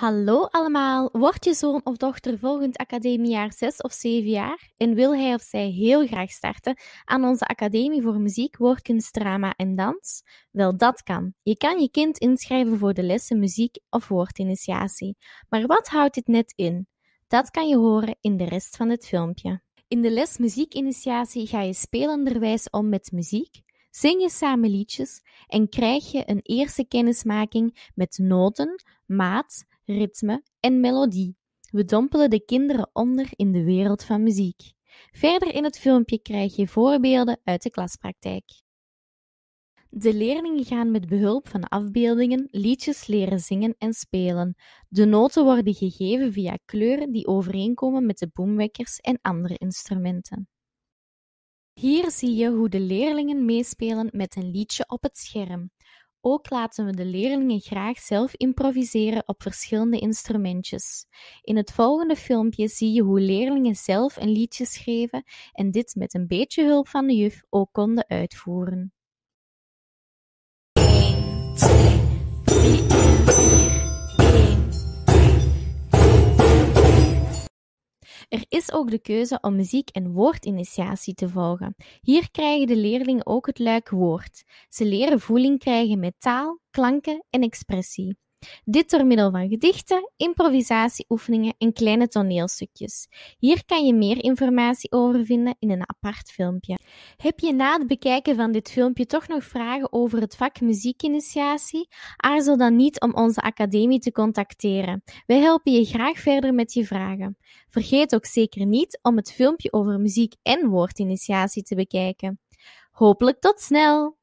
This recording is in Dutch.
Hallo allemaal, wordt je zoon of dochter volgend academiejaar 6 of 7 jaar en wil hij of zij heel graag starten aan onze Academie voor Muziek, Woordkunst, Drama en Dans? Wel, dat kan. Je kan je kind inschrijven voor de lessen muziek of woordinitiatie. Maar wat houdt dit net in? Dat kan je horen in de rest van het filmpje. In de les muziekinitiatie ga je spelenderwijs om met muziek, zing je samen liedjes en krijg je een eerste kennismaking met noten, maat, ritme en melodie. We dompelen de kinderen onder in de wereld van muziek. Verder in het filmpje krijg je voorbeelden uit de klaspraktijk. De leerlingen gaan met behulp van afbeeldingen liedjes leren zingen en spelen. De noten worden gegeven via kleuren die overeenkomen met de boomwekkers en andere instrumenten. Hier zie je hoe de leerlingen meespelen met een liedje op het scherm. Ook laten we de leerlingen graag zelf improviseren op verschillende instrumentjes. In het volgende filmpje zie je hoe leerlingen zelf een liedje schreven en dit met een beetje hulp van de juf ook konden uitvoeren. Er is ook de keuze om muziek- en woordinitiatie te volgen. Hier krijgen de leerlingen ook het luik woord. Ze leren voeling krijgen met taal, klanken en expressie. Dit door middel van gedichten, improvisatieoefeningen en kleine toneelstukjes. Hier kan je meer informatie over vinden in een apart filmpje. Heb je na het bekijken van dit filmpje toch nog vragen over het vak muziekinitiatie? Aarzel dan niet om onze academie te contacteren. Wij helpen je graag verder met je vragen. Vergeet ook zeker niet om het filmpje over muziek en woordinitiatie te bekijken. Hopelijk tot snel!